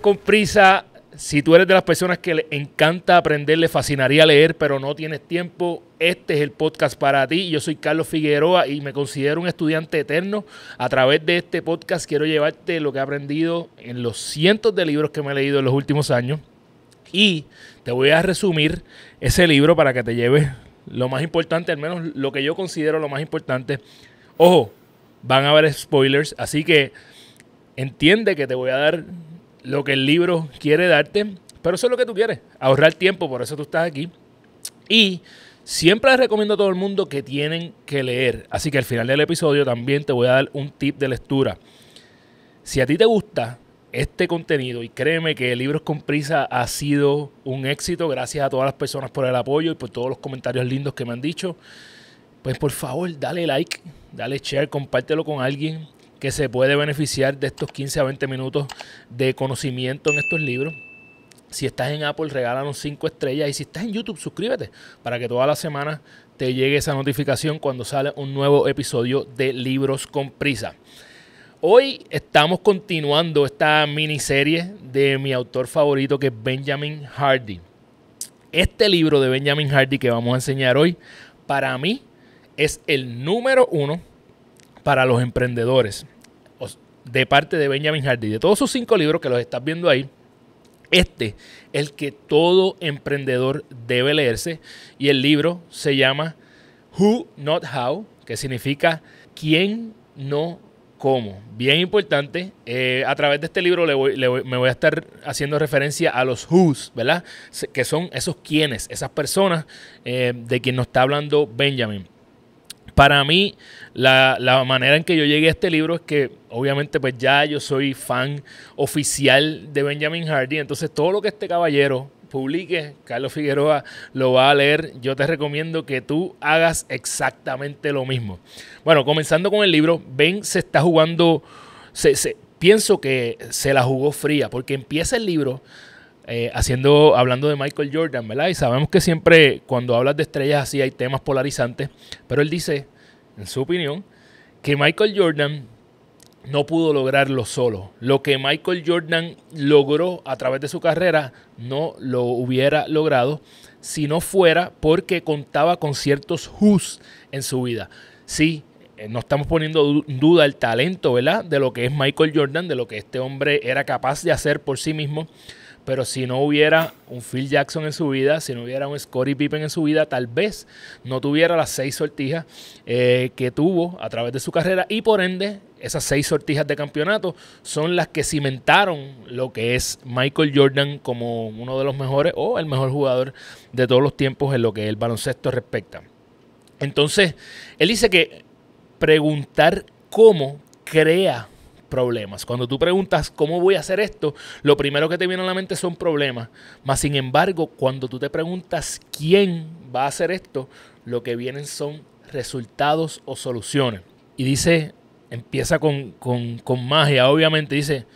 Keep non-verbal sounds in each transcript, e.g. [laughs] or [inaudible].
con prisa. Si tú eres de las personas que le encanta aprender, le fascinaría leer, pero no tienes tiempo, este es el podcast para ti. Yo soy Carlos Figueroa y me considero un estudiante eterno. A través de este podcast quiero llevarte lo que he aprendido en los cientos de libros que me he leído en los últimos años. Y te voy a resumir ese libro para que te lleve lo más importante, al menos lo que yo considero lo más importante. Ojo, van a haber spoilers, así que entiende que te voy a dar lo que el libro quiere darte, pero eso es lo que tú quieres, ahorrar tiempo, por eso tú estás aquí. Y siempre les recomiendo a todo el mundo que tienen que leer, así que al final del episodio también te voy a dar un tip de lectura. Si a ti te gusta este contenido y créeme que el Libros con Prisa ha sido un éxito, gracias a todas las personas por el apoyo y por todos los comentarios lindos que me han dicho, pues por favor dale like, dale share, compártelo con alguien que se puede beneficiar de estos 15 a 20 minutos de conocimiento en estos libros. Si estás en Apple, regálanos 5 estrellas. Y si estás en YouTube, suscríbete para que toda la semana te llegue esa notificación cuando sale un nuevo episodio de Libros con Prisa. Hoy estamos continuando esta miniserie de mi autor favorito que es Benjamin Hardy. Este libro de Benjamin Hardy que vamos a enseñar hoy, para mí, es el número uno para los emprendedores de parte de Benjamin Hardy. De todos sus cinco libros que los estás viendo ahí, este es el que todo emprendedor debe leerse y el libro se llama Who Not How, que significa quién no cómo. Bien importante, eh, a través de este libro me voy a estar haciendo referencia a los who's, ¿verdad? Que son esos quienes, esas personas eh, de quien nos está hablando Benjamin para mí, la, manera en que yo llegué a este libro es que, obviamente, pues ya yo soy fan oficial de Benjamin Hardy. Entonces, todo lo que este caballero publique, Carlos Figueroa lo va a leer. Yo te recomiendo que tú hagas exactamente lo mismo. Bueno, comenzando con el libro, Ben se está jugando. Se, pienso que se la jugó fría, porque empieza el libro eh, haciendo, hablando de Michael Jordan, ¿verdad? Y sabemos que siempre cuando hablas de estrellas así hay temas polarizantes, pero él dice, en su opinión, que Michael Jordan no pudo lograrlo solo. Lo que Michael Jordan logró a través de su carrera no lo hubiera logrado si no fuera porque contaba con ciertos who's en su vida. Sí, eh, no estamos poniendo en duda el talento, ¿verdad? De lo que es Michael Jordan, de lo que este hombre era capaz de hacer por sí mismo pero si no hubiera un Phil Jackson en su vida, si no hubiera un Scottie Pippen en su vida, tal vez no tuviera las seis sortijas eh, que tuvo a través de su carrera y por ende esas seis sortijas de campeonato son las que cimentaron lo que es Michael Jordan como uno de los mejores o el mejor jugador de todos los tiempos en lo que el baloncesto respecta. Entonces, él dice que preguntar cómo crea problemas. Cuando tú preguntas cómo voy a hacer esto, lo primero que te viene a la mente son problemas. Mas sin embargo, cuando tú te preguntas quién va a hacer esto, lo que vienen son resultados o soluciones. Y dice, empieza con, con, con magia, obviamente, dice,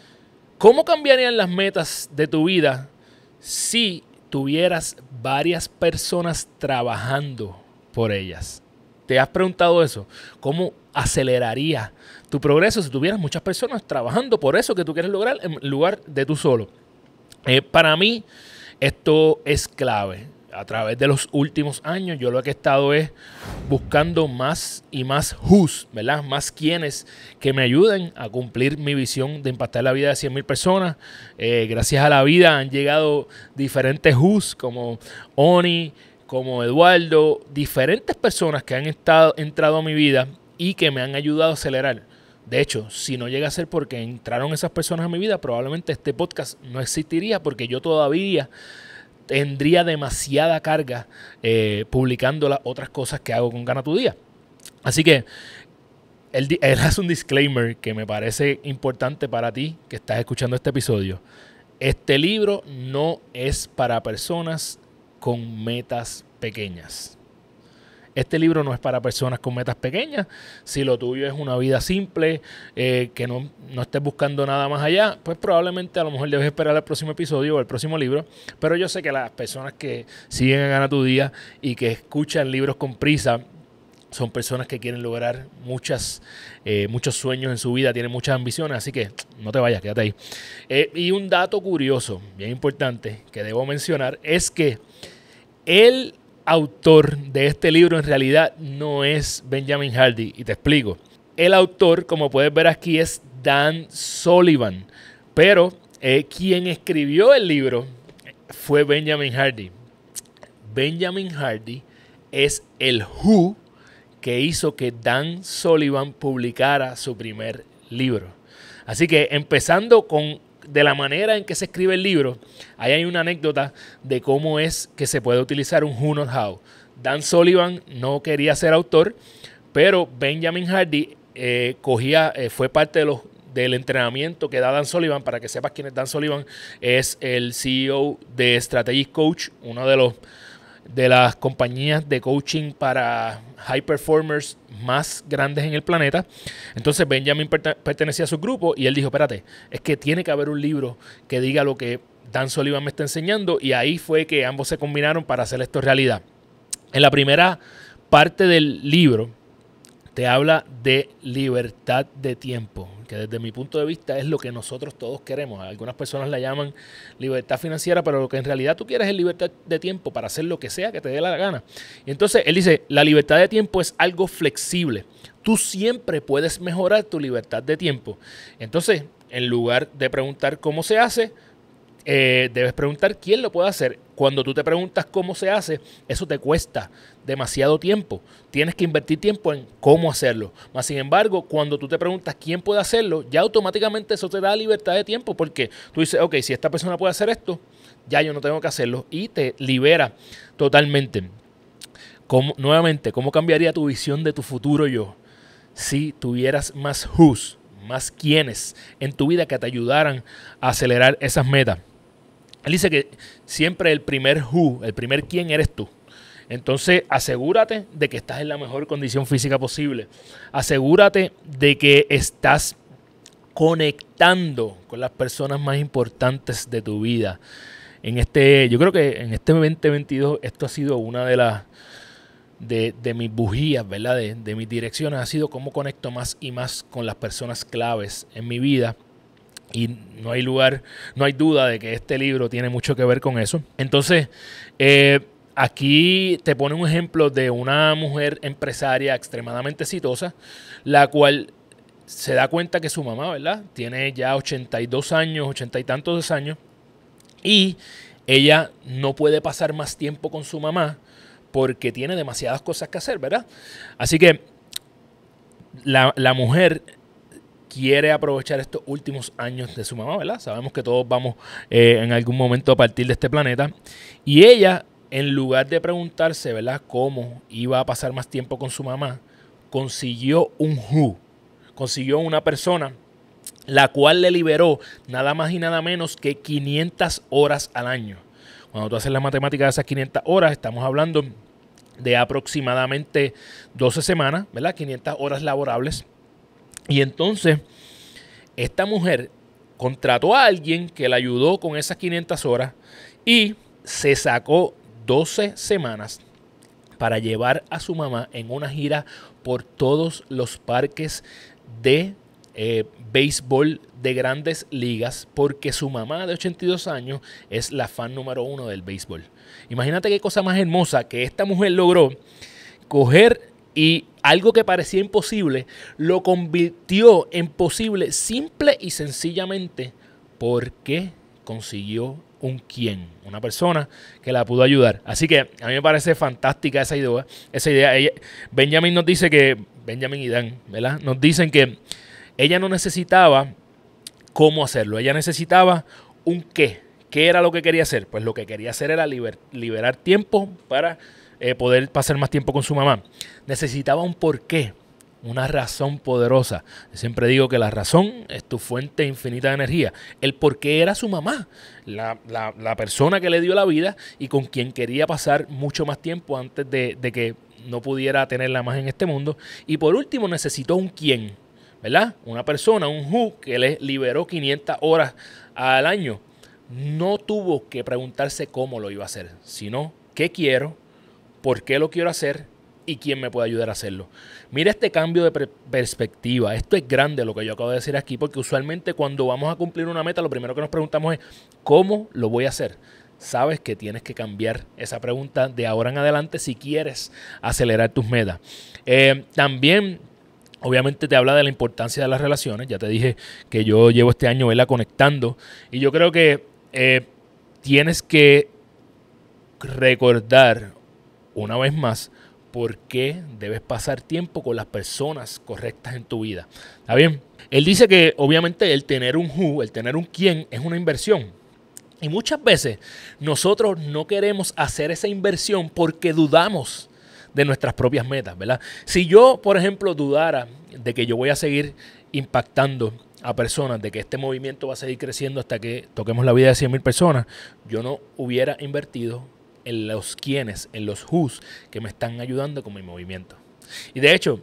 ¿cómo cambiarían las metas de tu vida si tuvieras varias personas trabajando por ellas? ¿Te has preguntado eso? ¿Cómo aceleraría tu progreso si tuvieras muchas personas trabajando por eso que tú quieres lograr en lugar de tú solo? Eh, para mí, esto es clave. A través de los últimos años, yo lo que he estado es buscando más y más who's, ¿verdad? Más quienes que me ayuden a cumplir mi visión de impactar la vida de 100.000 personas. Eh, gracias a la vida han llegado diferentes who's como Oni, como Eduardo, diferentes personas que han estado, entrado a mi vida y que me han ayudado a acelerar. De hecho, si no llega a ser porque entraron esas personas a mi vida, probablemente este podcast no existiría porque yo todavía tendría demasiada carga eh, publicando las otras cosas que hago con Gana Tu Día. Así que él, [laughs] hace un disclaimer que me parece importante para ti que estás escuchando este episodio. Este libro no es para personas con metas pequeñas. Este libro no es para personas con metas pequeñas. Si lo tuyo es una vida simple, eh, que no, no, estés buscando nada más allá, pues probablemente a lo mejor debes esperar el próximo episodio o el próximo libro. Pero yo sé que las personas que siguen a Gana tu Día y que escuchan libros con prisa, son personas que quieren lograr muchas, eh, muchos sueños en su vida, tienen muchas ambiciones, así que no te vayas, quédate ahí. Eh, y un dato curioso, bien importante, que debo mencionar, es que el autor de este libro en realidad no es Benjamin Hardy, y te explico. El autor, como puedes ver aquí, es Dan Sullivan, pero eh, quien escribió el libro fue Benjamin Hardy. Benjamin Hardy es el Who que hizo que Dan Sullivan publicara su primer libro. Así que empezando con de la manera en que se escribe el libro, ahí hay una anécdota de cómo es que se puede utilizar un Who Not How. Dan Sullivan no quería ser autor, pero Benjamin Hardy eh, cogía, eh, fue parte de los, del entrenamiento que da Dan Sullivan, para que sepas quién es Dan Sullivan, es el CEO de Strategic Coach, uno de los de las compañías de coaching para high performers más grandes en el planeta. Entonces Benjamin pertenecía a su grupo y él dijo, espérate, es que tiene que haber un libro que diga lo que Dan Sullivan me está enseñando y ahí fue que ambos se combinaron para hacer esto realidad. En la primera parte del libro, te habla de libertad de tiempo, que desde mi punto de vista es lo que nosotros todos queremos. Algunas personas la llaman libertad financiera, pero lo que en realidad tú quieres es libertad de tiempo para hacer lo que sea que te dé la gana. Y entonces él dice, la libertad de tiempo es algo flexible. Tú siempre puedes mejorar tu libertad de tiempo. Entonces, en lugar de preguntar cómo se hace, eh, debes preguntar quién lo puede hacer. Cuando tú te preguntas cómo se hace, eso te cuesta demasiado tiempo. Tienes que invertir tiempo en cómo hacerlo. Mas, sin embargo, cuando tú te preguntas quién puede hacerlo, ya automáticamente eso te da libertad de tiempo porque tú dices, ok, si esta persona puede hacer esto, ya yo no tengo que hacerlo y te libera totalmente. nuevamente, ¿cómo cambiaría tu visión de tu futuro yo si tuvieras más who's, más quienes en tu vida que te ayudaran a acelerar esas metas? Él dice que siempre el primer who, el primer quién eres tú. Entonces, asegúrate de que estás en la mejor condición física posible. Asegúrate de que estás conectando con las personas más importantes de tu vida. En este, yo creo que en este 2022 esto ha sido una de las de, mis bujías, ¿verdad? De, mis direcciones ha sido cómo conecto más y más con las personas claves en mi vida. Y no hay lugar, no hay duda de que este libro tiene mucho que ver con eso. Entonces, eh, Aquí te pone un ejemplo de una mujer empresaria extremadamente exitosa, la cual se da cuenta que su mamá, ¿verdad? Tiene ya 82 años, 80 y tantos años, y ella no puede pasar más tiempo con su mamá porque tiene demasiadas cosas que hacer, ¿verdad? Así que la, mujer quiere aprovechar estos últimos años de su mamá, ¿verdad? Sabemos que todos vamos eh, en algún momento a partir de este planeta. Y ella en lugar de preguntarse, ¿verdad?, cómo iba a pasar más tiempo con su mamá, consiguió un who, consiguió una persona la cual le liberó nada más y nada menos que 500 horas al año. Cuando tú haces la matemática de esas 500 horas, estamos hablando de aproximadamente 12 semanas, ¿verdad? 500 horas laborables. Y entonces, esta mujer contrató a alguien que la ayudó con esas 500 horas y se sacó 12 semanas para llevar a su mamá en una gira por todos los parques de eh, béisbol de grandes ligas porque su mamá de 82 años es la fan número uno del béisbol. Imagínate qué cosa más hermosa que esta mujer logró coger y algo que parecía imposible lo convirtió en posible simple y sencillamente porque consiguió un quién, una persona que la pudo ayudar. Así que a mí me parece fantástica esa idea. Esa idea. Benjamin nos dice que, Benjamin y Dan, ¿verdad? Nos dicen que ella no necesitaba cómo hacerlo, ella necesitaba un qué. ¿Qué era lo que quería hacer? Pues lo que quería hacer era liberar tiempo para eh, poder pasar más tiempo con su mamá. Necesitaba un por qué una razón poderosa. siempre digo que la razón es tu fuente infinita de energía. El por qué era su mamá, la, persona que le dio la vida y con quien quería pasar mucho más tiempo antes de, de que no pudiera tenerla más en este mundo. Y por último, necesitó un quién, ¿verdad? Una persona, un who, que le liberó 500 horas al año. No tuvo que preguntarse cómo lo iba a hacer, sino qué quiero, por qué lo quiero hacer y quién me puede ayudar a hacerlo. Mira este cambio de perspectiva. Esto es grande lo que yo acabo de decir aquí, porque usualmente cuando vamos a cumplir una meta, lo primero que nos preguntamos es, ¿cómo lo voy a hacer? Sabes que tienes que cambiar esa pregunta de ahora en adelante si quieres acelerar tus metas. Eh, también Obviamente te habla de la importancia de las relaciones. Ya te dije que yo llevo este año vela conectando. Y yo creo que eh, tienes que recordar una vez más por qué debes pasar tiempo con las personas correctas en tu vida. ¿Está bien? Él dice que obviamente el tener un who, el tener un quién, es una inversión. Y muchas veces nosotros no queremos hacer esa inversión porque dudamos de nuestras propias metas, ¿verdad? Si yo, por ejemplo, dudara de que yo voy a seguir impactando a personas, de que este movimiento va a seguir creciendo hasta que toquemos la vida de 100.000 personas, yo no hubiera invertido en los quienes, en los who's que me están ayudando con mi movimiento. Y de hecho,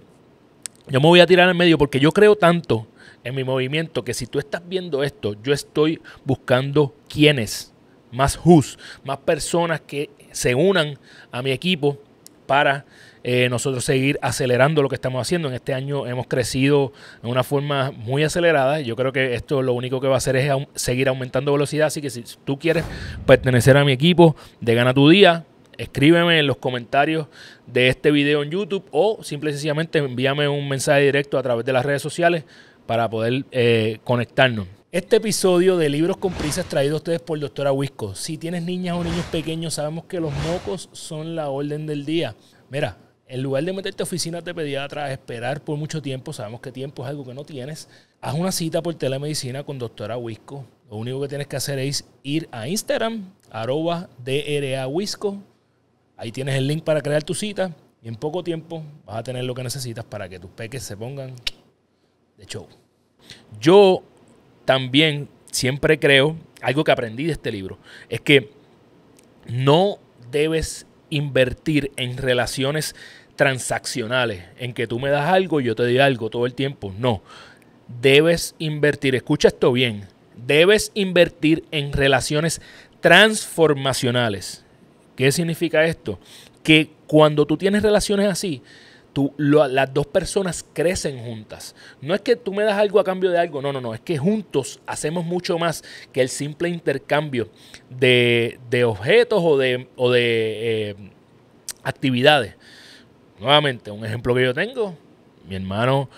yo me voy a tirar en medio porque yo creo tanto en mi movimiento que si tú estás viendo esto, yo estoy buscando quiénes más who's, más personas que se unan a mi equipo para eh, nosotros seguir acelerando lo que estamos haciendo. En este año hemos crecido de una forma muy acelerada. Yo creo que esto lo único que va a hacer es seguir aumentando velocidad. Así que si tú quieres pertenecer a mi equipo de Gana tu Día, escríbeme en los comentarios de este video en YouTube o simple y sencillamente envíame un mensaje directo a través de las redes sociales para poder eh, conectarnos. Este episodio de Libros con Prisa traído a ustedes por Doctora Huisco. Si tienes niñas o niños pequeños, sabemos que los mocos son la orden del día. Mira, en lugar de meterte a oficinas de pediatra, a esperar por mucho tiempo, sabemos que tiempo es algo que no tienes, haz una cita por telemedicina con Doctora Huisco. Lo único que tienes que hacer es ir a Instagram, arroba DRA Ahí tienes el link para crear tu cita y en poco tiempo vas a tener lo que necesitas para que tus peques se pongan de show. Yo también siempre creo, algo que aprendí de este libro, es que no debes invertir en relaciones transaccionales, en que tú me das algo y yo te doy algo todo el tiempo. No, debes invertir, escucha esto bien, debes invertir en relaciones transformacionales. ¿Qué significa esto? Que cuando tú tienes relaciones así, tú, las dos personas crecen juntas. No es que tú me das algo a cambio de algo, no, no, no, es que juntos hacemos mucho más que el simple intercambio de, objetos o de, de eh, actividades. Nuevamente, un ejemplo que yo tengo, mi hermano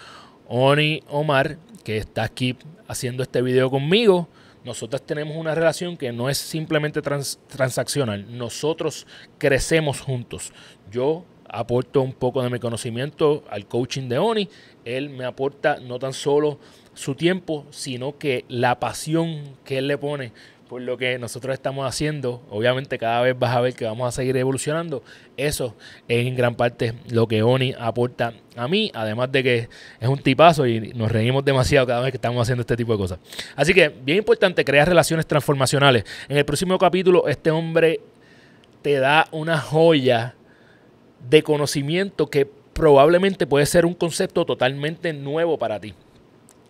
Oni Omar, que está aquí haciendo este video conmigo, Nosotras tenemos una relación que no es simplemente transaccional. Nosotros crecemos juntos. Yo aporto un poco de mi conocimiento al coaching de Oni. Él me aporta no tan solo su tiempo, sino que la pasión que él le pone por lo que nosotros estamos haciendo. Obviamente cada vez vas a ver que vamos a seguir evolucionando. Eso es en gran parte lo que Oni aporta a mí, además de que es un tipazo y nos reímos demasiado cada vez que estamos haciendo este tipo de cosas. Así que bien importante crear relaciones transformacionales. En el próximo capítulo este hombre te da una joya de conocimiento que probablemente puede ser un concepto totalmente nuevo para ti.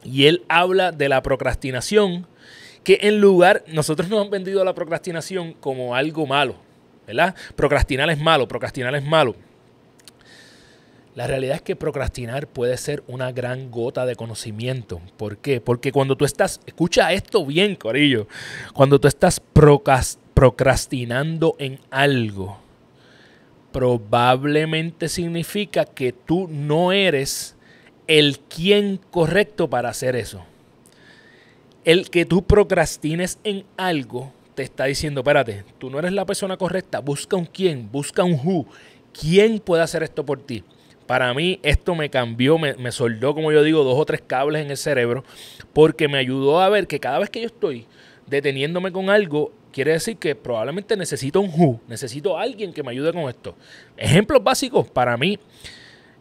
Y él habla de la procrastinación, que en lugar, nosotros nos han vendido la procrastinación como algo malo, ¿verdad? Procrastinar es malo, procrastinar es malo. La realidad es que procrastinar puede ser una gran gota de conocimiento. ¿Por qué? Porque cuando tú estás, escucha esto bien, Corillo, cuando tú estás procrastinando en algo, probablemente significa que tú no eres el quien correcto para hacer eso. El que tú procrastines en algo te está diciendo, espérate, tú no eres la persona correcta, busca un quién, busca un who, quién puede hacer esto por ti. Para mí esto me cambió, me, me soldó, como yo digo, dos o tres cables en el cerebro, porque me ayudó a ver que cada vez que yo estoy deteniéndome con algo, Quiere decir que probablemente necesito un who, necesito alguien que me ayude con esto. Ejemplos básicos para mí.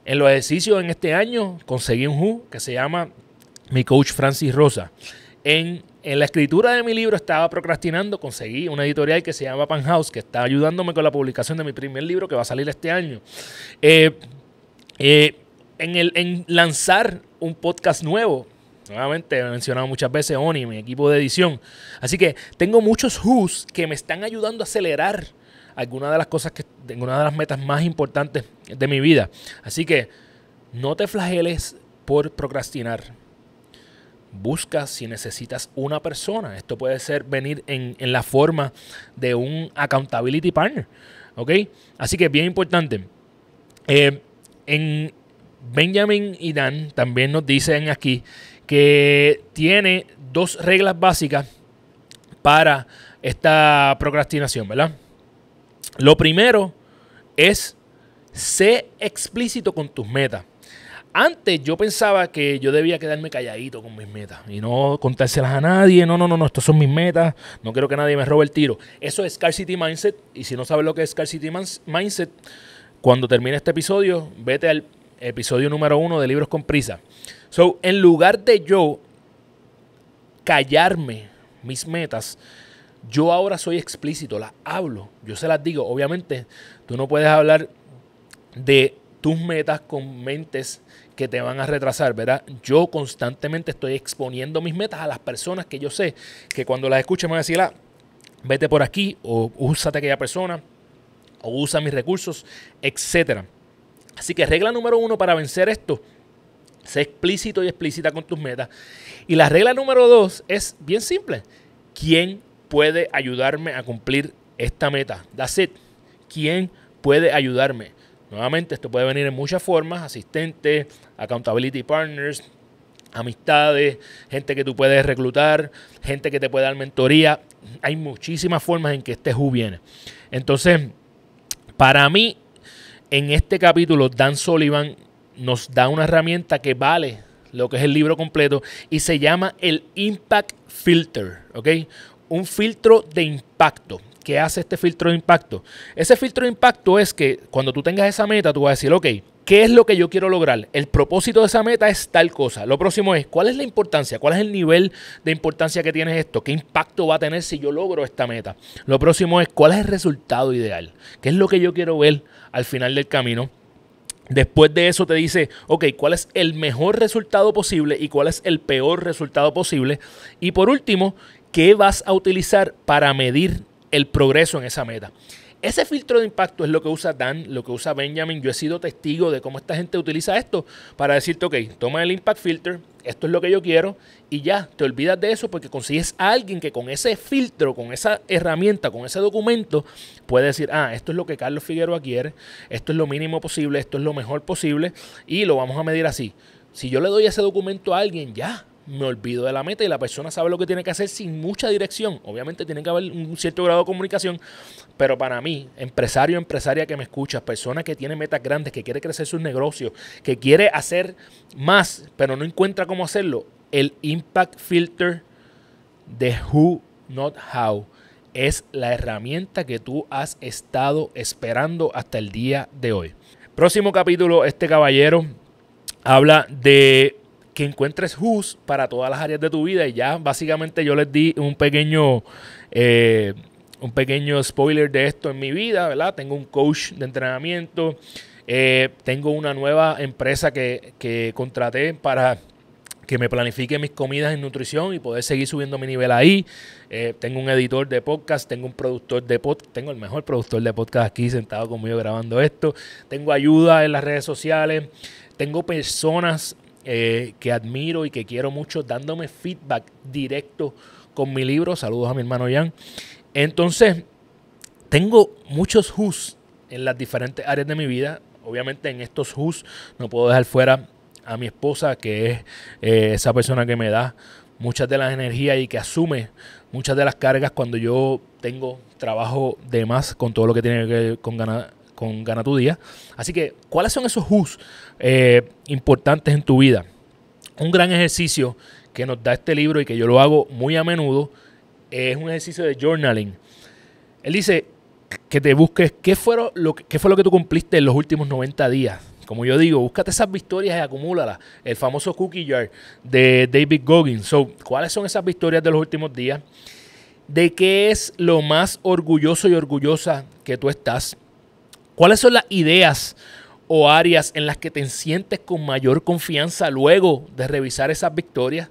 En los ejercicios en este año conseguí un who que se llama mi coach Francis Rosa. En, la escritura de mi libro estaba procrastinando, conseguí una editorial que se llama Panhouse que está ayudándome con la publicación de mi primer libro que va a salir este año. Eh, eh, en, en lanzar un podcast nuevo, nuevamente he mencionado muchas veces Oni, mi equipo de edición. Así que tengo muchos who's que me están ayudando a acelerar algunas de las cosas que tengo, una de las metas más importantes de mi vida. Así que no te flageles por procrastinar. Busca si necesitas una persona. Esto puede ser venir en, la forma de un accountability partner. Así que bien importante. Eh, en Benjamin y Dan también nos dicen aquí que tiene dos reglas básicas para esta procrastinación, ¿verdad? Lo primero es ser explícito con tus metas. Antes yo pensaba que yo debía quedarme calladito con mis metas y no contárselas a nadie. No, no, no, no, estas son mis metas. No quiero que nadie me robe el tiro. Eso es Scarcity Mindset. Y si no sabes lo que es Scarcity Mindset, cuando termine este episodio, vete al episodio número uno de Libros con Prisa. So, en lugar de yo callarme mis metas, yo ahora soy explícito, las hablo, yo se las digo. Obviamente, tú no puedes hablar de tus metas con mentes que te van a retrasar, ¿verdad? Yo constantemente estoy exponiendo mis metas a las personas que yo sé que cuando las escuchen me van a decir, ah, vete por aquí o úsate aquella persona o usa mis recursos, etc. Así que regla número uno para vencer esto Sé explícito y explícita con tus metas. Y la regla número dos es bien simple. ¿Quién puede ayudarme a cumplir esta meta? That's it. ¿Quién puede ayudarme? Nuevamente, esto puede venir en muchas formas. Asistentes, accountability partners, amistades, gente que tú puedes reclutar, gente que te puede dar mentoría. Hay muchísimas formas en que este Who viene. Entonces, para mí, en este capítulo, Dan Sullivan nos da una herramienta que vale lo que es el libro completo y se llama el Impact Filter, ¿ok? Un filtro de impacto. ¿Qué hace este filtro de impacto? Ese filtro de impacto es que cuando tú tengas esa meta, tú vas a decir, ok, ¿qué es lo que yo quiero lograr? El propósito de esa meta es tal cosa. Lo próximo es, ¿cuál es la importancia? ¿Cuál es el nivel de importancia que tiene esto? ¿Qué impacto va a tener si yo logro esta meta? Lo próximo es, ¿cuál es el resultado ideal? ¿Qué es lo que yo quiero ver al final del camino? Después de eso te dice, ok, cuál es el mejor resultado posible y cuál es el peor resultado posible. Y por último, ¿qué vas a utilizar para medir el progreso en esa meta? Ese filtro de impacto es lo que usa Dan, lo que usa Benjamin. Yo he sido testigo de cómo esta gente utiliza esto para decirte, ok, toma el impact filter, esto es lo que yo quiero, y ya, te olvidas de eso porque consigues a alguien que con ese filtro, con esa herramienta, con ese documento, puede decir, ah, esto es lo que Carlos Figueroa quiere, esto es lo mínimo posible, esto es lo mejor posible, y lo vamos a medir así. Si yo le doy ese documento a alguien, ya, me olvido de la meta y la persona sabe lo que tiene que hacer sin mucha dirección. Obviamente tiene que haber un cierto grado de comunicación, pero para mí, empresario, empresaria que me escucha, persona que tiene metas grandes, que quiere crecer sus negocios, que quiere hacer más, pero no encuentra cómo hacerlo, el impact filter de who, not how es la herramienta que tú has estado esperando hasta el día de hoy. Próximo capítulo, este caballero habla de que encuentres who's para todas las áreas de tu vida. Y ya básicamente yo les di un pequeño, eh, un pequeño spoiler de esto en mi vida, ¿verdad? Tengo un coach de entrenamiento, eh, tengo una nueva empresa que, contraté para que me planifique mis comidas en nutrición y poder seguir subiendo mi nivel ahí. Eh, tengo un editor de podcast, tengo un productor de podcast, tengo el mejor productor de podcast aquí sentado conmigo grabando esto. Tengo ayuda en las redes sociales, tengo personas eh, que admiro y que quiero mucho, dándome feedback directo con mi libro. Saludos a mi hermano Jan. Entonces, tengo muchos who's en las diferentes áreas de mi vida. Obviamente en estos who's no puedo dejar fuera a mi esposa, que es eh, esa persona que me da muchas de las energías y que asume muchas de las cargas cuando yo tengo trabajo de más con todo lo que tiene que ver con ganar con Gana tu Día. Así que, ¿cuáles son esos who's eh, importantes en tu vida? Un gran ejercicio que nos da este libro y que yo lo hago muy a menudo es un ejercicio de journaling. Él dice que te busques qué, fueron lo fue lo que tú cumpliste en los últimos 90 días. Como yo digo, búscate esas victorias y acumúlalas. El famoso cookie jar de David Goggins. So, ¿cuáles son esas victorias de los últimos días? ¿De qué es lo más orgulloso y orgullosa que tú estás? ¿Cuáles son las ideas o áreas en las que te sientes con mayor confianza luego de revisar esas victorias?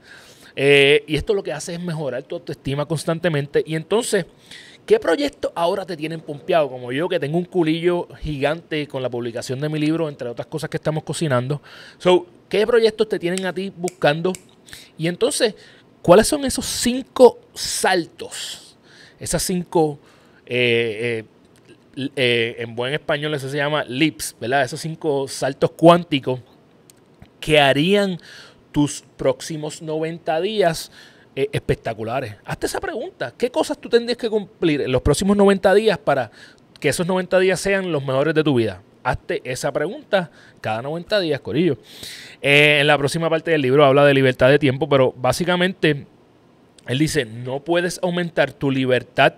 Eh, y esto lo que hace es mejorar tu autoestima constantemente. Y entonces, ¿qué proyectos ahora te tienen pompeado? Como yo, que tengo un culillo gigante con la publicación de mi libro, entre otras cosas que estamos cocinando. So, ¿qué proyectos te tienen a ti buscando? Y entonces, ¿cuáles son esos cinco saltos? Esas cinco eh, eh, eh, en buen español eso se llama lips, ¿verdad? Esos cinco saltos cuánticos que harían tus próximos 90 días eh, espectaculares. Hazte esa pregunta. ¿Qué cosas tú tendrías que cumplir en los próximos 90 días para que esos 90 días sean los mejores de tu vida? Hazte esa pregunta cada 90 días, Corillo. Eh, en la próxima parte del libro habla de libertad de tiempo, pero básicamente él dice, no puedes aumentar tu libertad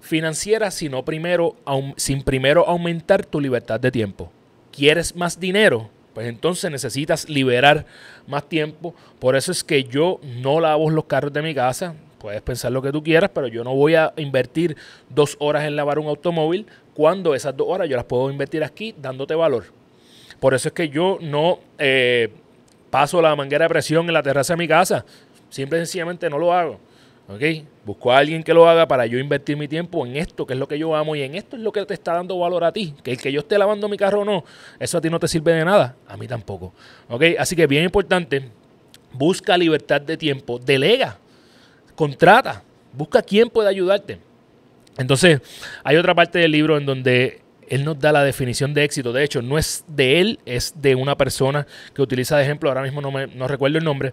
financiera, sino primero, sin primero aumentar tu libertad de tiempo. ¿Quieres más dinero? Pues entonces necesitas liberar más tiempo. Por eso es que yo no lavo los carros de mi casa. Puedes pensar lo que tú quieras, pero yo no voy a invertir dos horas en lavar un automóvil cuando esas dos horas yo las puedo invertir aquí dándote valor. Por eso es que yo no eh, paso la manguera de presión en la terraza de mi casa. Simple y sencillamente no lo hago. Busco a alguien que lo haga para yo invertir mi tiempo en esto, que es lo que yo amo, y en esto es lo que te está dando valor a ti. Que el que yo esté lavando mi carro o no, eso a ti no te sirve de nada, a mí tampoco. Así que bien importante, busca libertad de tiempo, delega, contrata, busca quien puede ayudarte. Entonces, hay otra parte del libro en donde él nos da la definición de éxito. De hecho, no es de él, es de una persona que utiliza de ejemplo, ahora mismo no, me, no recuerdo el nombre,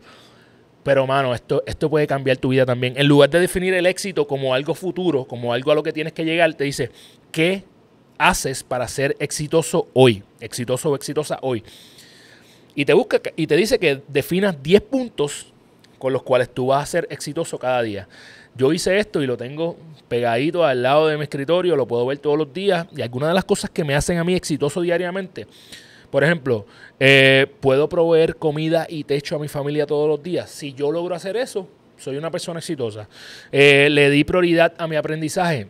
pero, mano, esto, esto puede cambiar tu vida también. En lugar de definir el éxito como algo futuro, como algo a lo que tienes que llegar, te dice, ¿qué haces para ser exitoso hoy? Exitoso o exitosa hoy. Y te, busca, y te dice que definas 10 puntos con los cuales tú vas a ser exitoso cada día. Yo hice esto y lo tengo pegadito al lado de mi escritorio, lo puedo ver todos los días. Y algunas de las cosas que me hacen a mí exitoso diariamente por ejemplo, eh, ¿puedo proveer comida y techo a mi familia todos los días? Si yo logro hacer eso, soy una persona exitosa. Eh, le di prioridad a mi aprendizaje.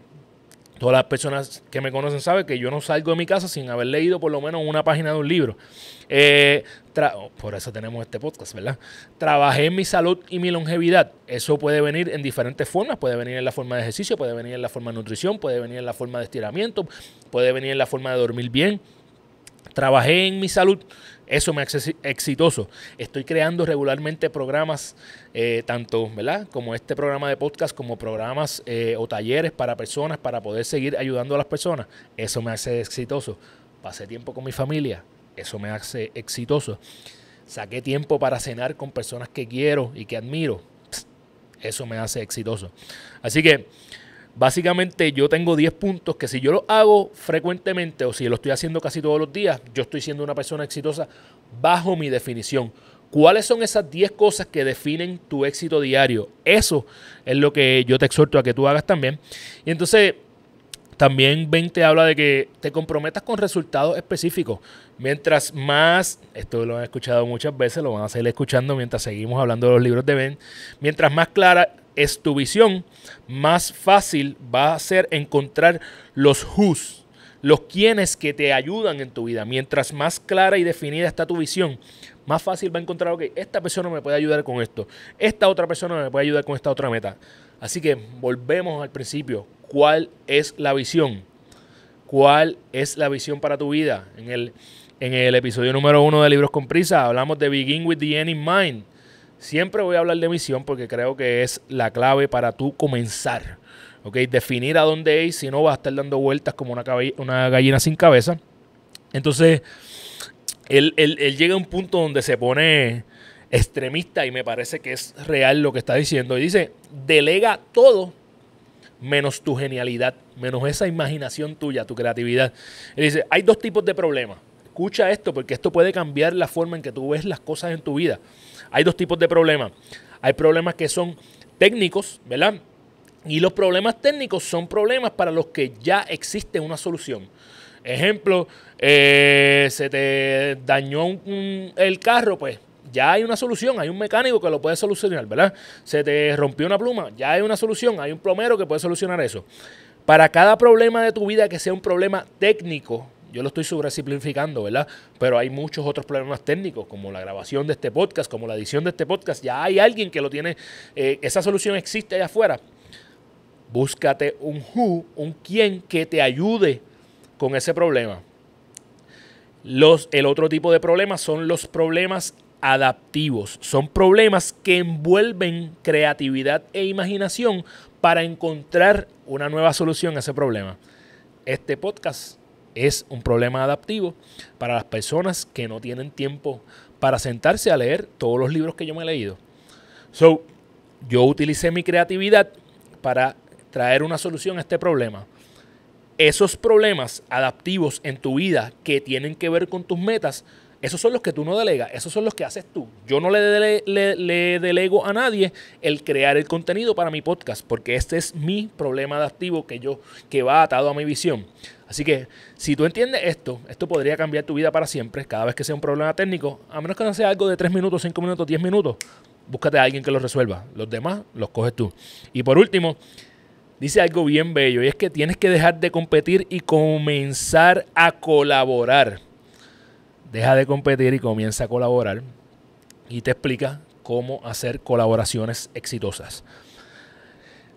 Todas las personas que me conocen saben que yo no salgo de mi casa sin haber leído por lo menos una página de un libro. Eh, oh, por eso tenemos este podcast, ¿verdad? Trabajé en mi salud y mi longevidad. Eso puede venir en diferentes formas. Puede venir en la forma de ejercicio, puede venir en la forma de nutrición, puede venir en la forma de estiramiento, puede venir en la forma de dormir bien. Trabajé en mi salud, eso me hace exitoso. Estoy creando regularmente programas, eh, tanto ¿verdad? como este programa de podcast, como programas eh, o talleres para personas, para poder seguir ayudando a las personas. Eso me hace exitoso. Pasé tiempo con mi familia, eso me hace exitoso. Saqué tiempo para cenar con personas que quiero y que admiro. Eso me hace exitoso. Así que Básicamente yo tengo 10 puntos que si yo los hago frecuentemente o si lo estoy haciendo casi todos los días, yo estoy siendo una persona exitosa bajo mi definición. ¿Cuáles son esas 10 cosas que definen tu éxito diario? Eso es lo que yo te exhorto a que tú hagas también. Y entonces, también Ben te habla de que te comprometas con resultados específicos. Mientras más, esto lo han escuchado muchas veces, lo van a seguir escuchando mientras seguimos hablando de los libros de Ben, mientras más clara es tu visión, más fácil va a ser encontrar los who's, los quienes que te ayudan en tu vida. Mientras más clara y definida está tu visión, más fácil va a encontrar, ok, esta persona me puede ayudar con esto, esta otra persona me puede ayudar con esta otra meta. Así que volvemos al principio. ¿Cuál es la visión? ¿Cuál es la visión para tu vida? En el, en el episodio número uno de Libros con Prisa hablamos de Begin with the End in Mind Siempre voy a hablar de misión porque creo que es la clave para tú comenzar. Definir a dónde ir, si no vas a estar dando vueltas como una, gallina sin cabeza. Entonces, él, llega a un punto donde se pone extremista y me parece que es real lo que está diciendo. Y dice, delega todo menos tu genialidad, menos esa imaginación tuya, tu creatividad. Él dice, hay dos tipos de problemas. Escucha esto porque esto puede cambiar la forma en que tú ves las cosas en tu vida. Hay dos tipos de problemas. Hay problemas que son técnicos, ¿verdad? Y los problemas técnicos son problemas para los que ya existe una solución. Ejemplo, eh, se te dañó el carro, pues ya hay una solución, hay un mecánico que lo puede solucionar, ¿verdad? Se te rompió una pluma, ya hay una solución, hay un plomero que puede solucionar eso. Para cada problema de tu vida que sea un problema técnico, yo lo estoy simplificando, ¿verdad? Pero hay muchos otros problemas técnicos, como la grabación de este podcast, como la edición de este podcast. Ya hay alguien que lo tiene, eh, esa solución existe allá afuera. Búscate un who, un quién que te ayude con ese problema. Los, el otro tipo de problemas son los problemas adaptivos. Son problemas que envuelven creatividad e imaginación para encontrar una nueva solución a ese problema. Este podcast es un problema adaptivo para las personas que no tienen tiempo para sentarse a leer todos los libros que yo me he leído. So, yo utilicé mi creatividad para traer una solución a este problema. Esos problemas adaptivos en tu vida que tienen que ver con tus metas esos son los que tú no delegas, esos son los que haces tú. Yo no le, delego a nadie el crear el contenido para mi podcast, porque este es mi problema de activo que yo que va atado a mi visión. Así que si tú entiendes esto, esto podría cambiar tu vida para siempre, cada vez que sea un problema técnico, a menos que no sea algo de 3 minutos, 5 minutos, 10 minutos, búscate a alguien que lo resuelva. Los demás los coges tú. Y por último, dice algo bien bello, y es que tienes que dejar de competir y comenzar a colaborar deja de competir y comienza a colaborar y te explica cómo hacer colaboraciones exitosas.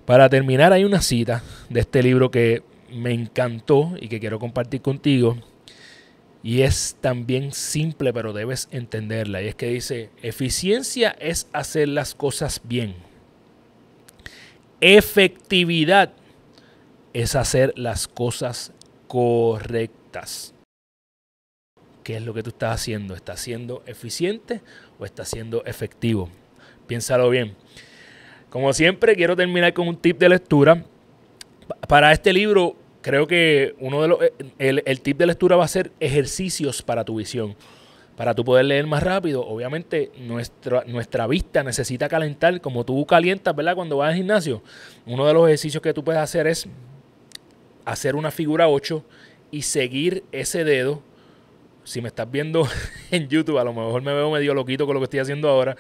Para terminar, hay una cita de este libro que me encantó y que quiero compartir contigo. Y es también simple, pero debes entenderla. Y es que dice, eficiencia es hacer las cosas bien. Efectividad es hacer las cosas correctas qué es lo que tú estás haciendo. ¿Estás siendo eficiente o estás siendo efectivo? Piénsalo bien. Como siempre, quiero terminar con un tip de lectura. Para este libro, creo que uno de los, eh, el, tip de lectura va a ser ejercicios para tu visión para tú poder leer más rápido. Obviamente, nuestra, nuestra vista necesita calentar, como tú calientas, ¿verdad? Cuando vas al gimnasio, uno de los ejercicios que tú puedes hacer es hacer una figura 8 y seguir ese dedo si me estás viendo [laughs] en YouTube, a lo mejor me veo medio loquito con lo que estoy haciendo ahora,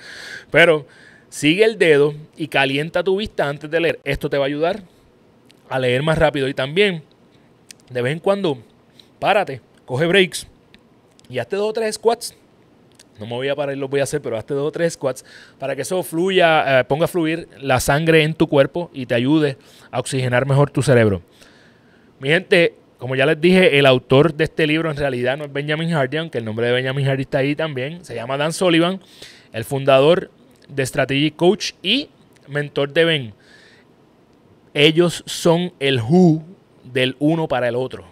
pero sigue el dedo y calienta tu vista antes de leer. Esto te va a ayudar a leer más rápido y también de vez en cuando párate, coge breaks y hazte dos o tres squats. No me voy a parar, y lo voy a hacer, pero hazte dos o tres squats para que eso fluya, eh, ponga a fluir la sangre en tu cuerpo y te ayude a oxigenar mejor tu cerebro. Mi gente, como ya les dije, el autor de este libro en realidad no es Benjamin Hardy, aunque el nombre de Benjamin Hardy está ahí también. Se llama Dan Sullivan, el fundador de Strategic Coach y mentor de Ben. Ellos son el who del uno para el otro.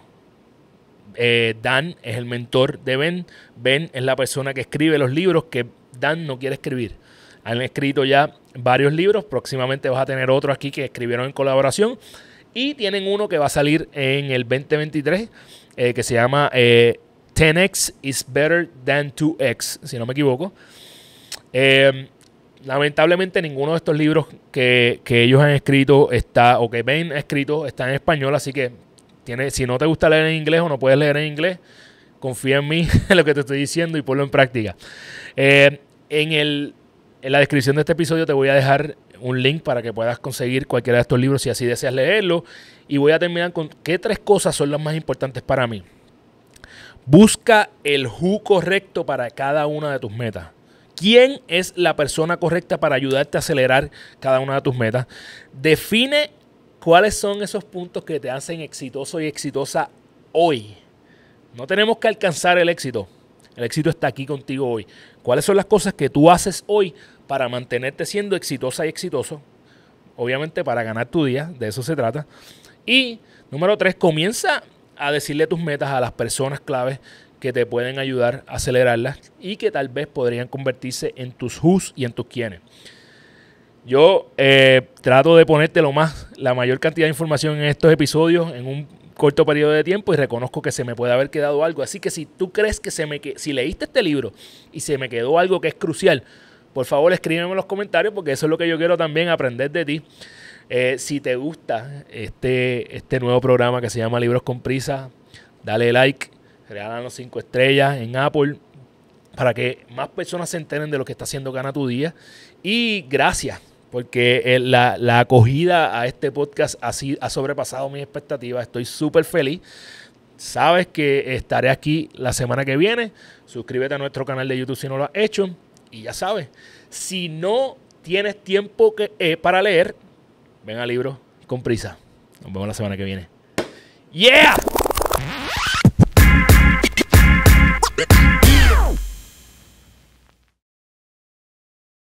Eh, Dan es el mentor de Ben. Ben es la persona que escribe los libros que Dan no quiere escribir. Han escrito ya varios libros. Próximamente vas a tener otro aquí que escribieron en colaboración. Y tienen uno que va a salir en el 2023 eh, que se llama 10x eh, is better than 2x, si no me equivoco. Em, lamentablemente ninguno de estos libros que, ellos han escrito está, o que Ben ha escrito, está en español, así que tiene, si no te gusta leer en inglés o no puedes leer en inglés, confía en mí, [laughs] en lo que te estoy diciendo y ponlo en práctica. Eh, en en la descripción de este episodio te voy a dejar un link para que puedas conseguir cualquiera de estos libros si así deseas leerlo. Y voy a terminar con qué tres cosas son las más importantes para mí. Busca el who correcto para cada una de tus metas. ¿Quién es la persona correcta para ayudarte a acelerar cada una de tus metas? Define cuáles son esos puntos que te hacen exitoso y exitosa hoy. No tenemos que alcanzar el éxito. El éxito está aquí contigo hoy. ¿Cuáles son las cosas que tú haces hoy para mantenerte siendo exitosa y exitoso. Obviamente para ganar tu día, de eso se trata. Y número tres, comienza a decirle tus metas a las personas claves que te pueden ayudar a acelerarlas y que tal vez podrían convertirse en tus who's y en tus quienes. Yo eh, trato de ponerte lo más, la mayor cantidad de información en estos episodios en un corto periodo de tiempo y reconozco que se me puede haber quedado algo. Así que si tú crees que se me si leíste este libro y se me quedó algo que es crucial, por favor escríbeme en los comentarios porque eso es lo que yo quiero también aprender de ti. Eh, si te gusta este, este nuevo programa que se llama Libros con Prisa, dale like, regálanos cinco estrellas en Apple para que más personas se enteren de lo que está haciendo Gana Tu Día. Y gracias, porque eh, la, acogida a este podcast ha, ha sobrepasado mis expectativas. Estoy súper feliz. Sabes que estaré aquí la semana que viene. Suscríbete a nuestro canal de YouTube si no lo has hecho. Y ya sabes, si no tienes tiempo que, eh, para leer, ven al libro con prisa. Nos vemos la semana que viene. ¡Yeah!